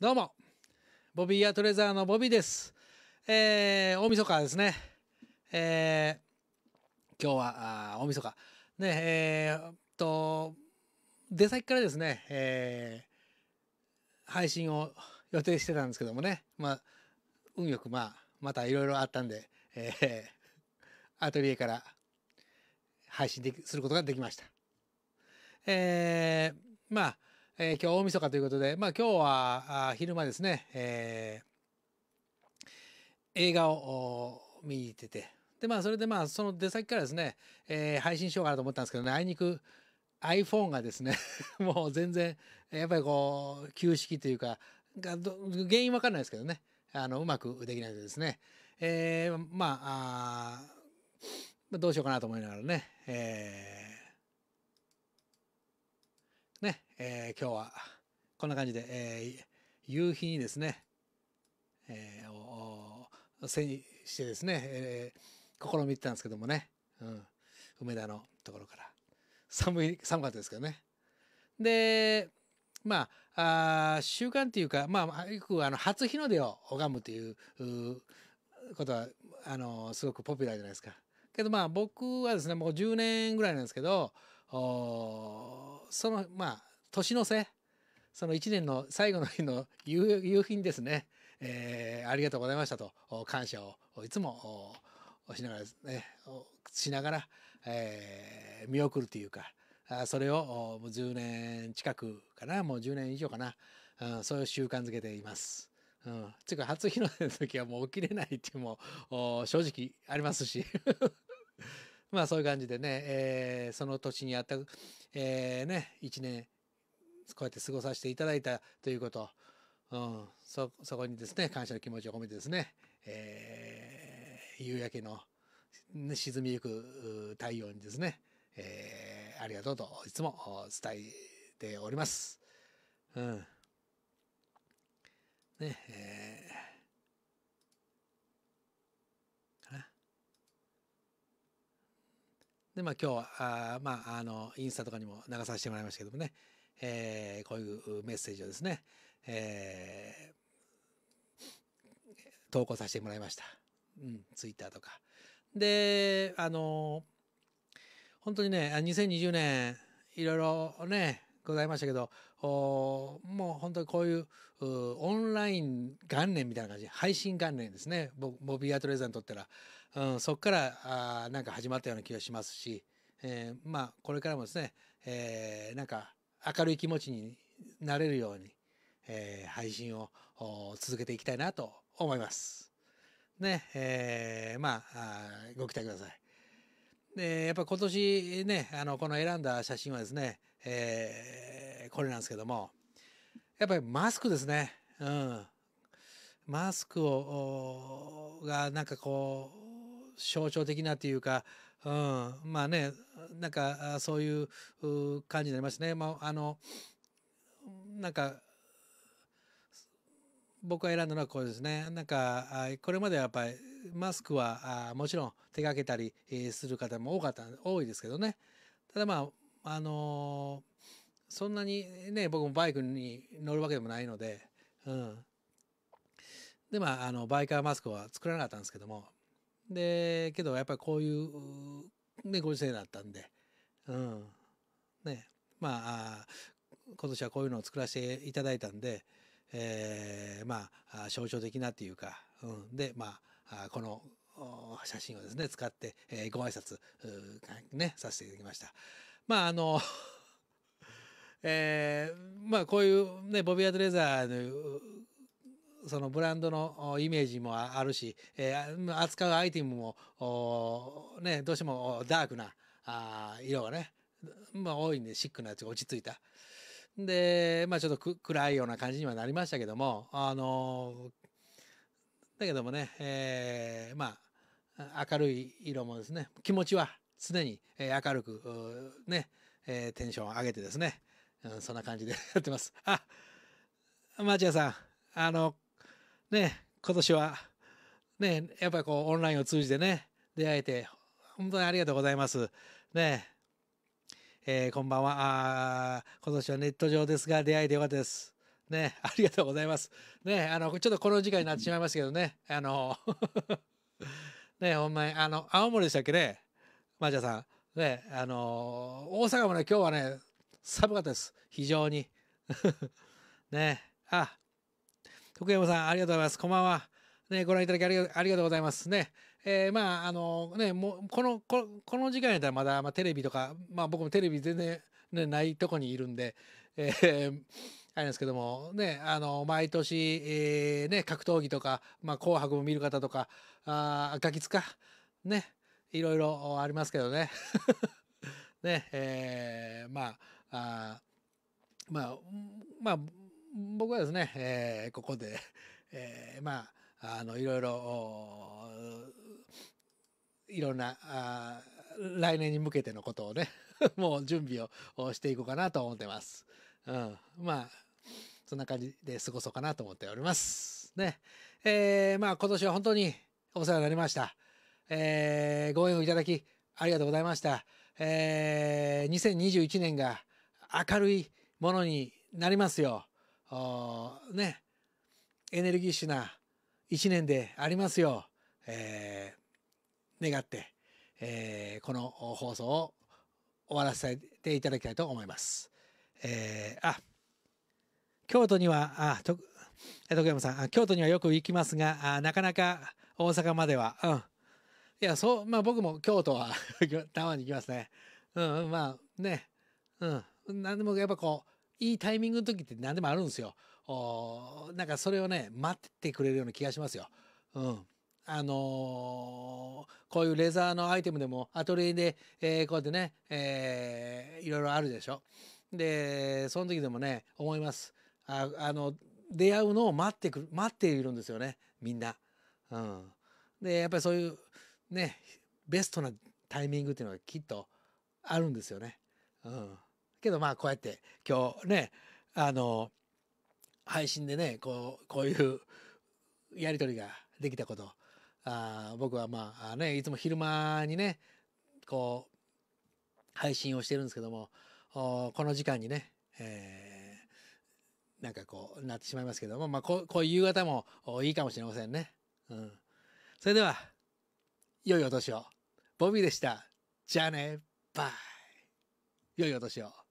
どうも、ボビーやトレザーのボビーです。えー、大晦日ですね。えー、今日は、あ大晦日。ね、えー、と、出先からですね、えー、配信を予定してたんですけどもね、まあ、運よく、まあ、またいろいろあったんで、えー、アトリエから配信ですることができました。えー、まあ、えー、今日大晦日ということで、まあ、今日は昼間ですね、えー、映画を見てて、で、まあ、それでまあ、その出先からですね、えー、配信しようかなと思ったんですけどね、あいにく iPhone がですね もう全然、やっぱりこう、旧式というか、が原因わかんないですけどね、あの、うまくできないでですね、えー、まあ、あどうしようかなと思いながらね、えーね、えー、今日はこんな感じで、えー、夕日にですね、えー、を背にしてですね、えー、試みてたんですけどもね、うん、梅田のところから寒い寒かったですけどねでまああ習慣っていうか、まあ、よくあの初日の出を拝むということはあのすごくポピュラーじゃないですか。けどまあ僕はですねもう10年ぐらいなんですけどその、まあ、年の瀬、その1年の最後の日の 夕日にですね、えー、ありがとうございましたと、感謝をいつもしながらですね、しながら、えー、見送るというか、それを10年近くかな、もう10年以上かな、うん、そういう習慣づけています。うん、ていうか初日の出の時はもう起きれないっていうのも正直ありますしまあそういう感じでね、えー、その年にあった、えー、ね、一年、こうやって過ごさせていただいたということ、うん、そ、そこにですね、感謝の気持ちを込めてですね、えー、夕焼けの、ね、沈みゆく太陽にですね、えー、ありがとうといつも伝えております。うん。ね、えーでまあ今日はあまああのインスタとかにも流させてもらいましたけどもね、えー、こういうメッセージをですね、えー、投稿させてもらいました。うん、ツイッターとか。で、あの、本当にね、2020年、いろいろね、ございましたけど、もう本当にこういうオンライン元年みたいな感じ、配信元年ですね。ボボビー・アトレーザーにとったら、うん、そこからあなんか始まったような気がしますし、えー、まあこれからもですね、えー、なんか明るい気持ちになれるように、えー、配信を続けていきたいなと思います。ね、えー、まあご期待ください。でやっぱ今年ねあのこの選んだ写真はですね、えー、これなんですけどもやっぱりマスクですね。うんマスクをがなんかこう象徴的なというか、うん、まあねなんかそういう感じになりますね。まあ、あのなんか僕が選んだのはこれですね。なんかこれまではやっぱりマスクはもちろん手がけたりする方も多かった多いですけどね。ただまああのそんなにね僕もバイクに乗るわけでもないので、うん、でまああのバイカーマスクは作らなかったんですけどもでけどやっぱりこういうねご時世だったんで、うんね、まあ今年はこういうのを作らせていただいたんで、えー、まあ象徴的なっていうか、うん、でまあこの写真をですね使って、えー、ご挨拶ねさせていただきました。まああの えー、まあこういうねボビー・アドレザーのそのブランドのイメージもあるし、えー、扱うアイテムも、ね、どうしてもダークなあ色がね、まあ、多いんでシックなやつが落ち着いた。で、まあ、ちょっと暗いような感じにはなりましたけども、あのだけどもね、えー、まあ、明るい色もですね、気持ちは常に明るく、ね、えー、テンションを上げてですね、うん、そんな感じでやってます。あ、町屋さん、あの、ね、今年は、ね、やっぱりこう、オンラインを通じてね、出会えて、本当にありがとうございます。ね、えー、こんばんは。あ今年はネット上ですが、出会いでよかったです。ね、ありがとうございます。ね、あの、ちょっとこの時間になってしまいますけどね、あの、ね、ほんまに、あの、青森でしたっけね、マージャさん。ね、あの、大阪もね、今日はね、寒かったです。非常に。ね、あ、徳山さん、ありがとうございます。こんばんは。ね、ご覧いただきありがとうございますね。えー、まあ、あのね、もう、この、この時間やったらまだ、まあ、テレビとか、まあ僕もテレビ全然、ね、ないとこにいるんで、えー、あれですけども、ね、あの、毎年、えー、ね、格闘技とか、まあ、紅白も見る方とか、あガキツか、ね、いろいろありますけどね。ね、えー、まあ、あまあ、まあ、僕はですね、えー、ここで、えー、まああのいろいろいろんなあ来年に向けてのことをね もう準備をしていこうかなと思ってます。うん、まあそんな感じで過ごそうかなと思っております。ね。えー、まあ今年は本当にお世話になりました。えー、ご縁をいただきありがとうございました。えー、2021年が明るいものになりますよ。ねエネルギッシュな1年でありますよう、えー、願って、えー、この放送を終わらせていただきたいと思います。えー、あ京都にはあと徳山さん京都にはよく行きますがあなかなか大阪までは、うん、いやそうまあ僕も京都は たまに行きますね。うん、まあね、うん、何でもやっぱこういいタイミングの時って何でもあるんですよ。おなんかそれをね、待ってくれるような気がしますよ。うん。あのー、こういうレザーのアイテムでもアトリエで、えー、こうやってね、えー、いろいろあるでしょ。で、その時でもね、思います。ああの、出会うのを待ってくる、待っているんですよね、みんな。うん。で、やっぱりそういう、ね、ベストなタイミングっていうのがきっとあるんですよね。うん。けどまあこうやって今日ねあの配信でねこうこういうやり取りができたことあ僕はまあねいつも昼間にねこう配信をしてるんですけどもこの時間にね、えー、なんかこうなってしまいますけども、まあ、こういう夕方もいいかもしれませんね。うん、それでは良いお年を。ボビーでした。じゃあね。バイ。良いお年を。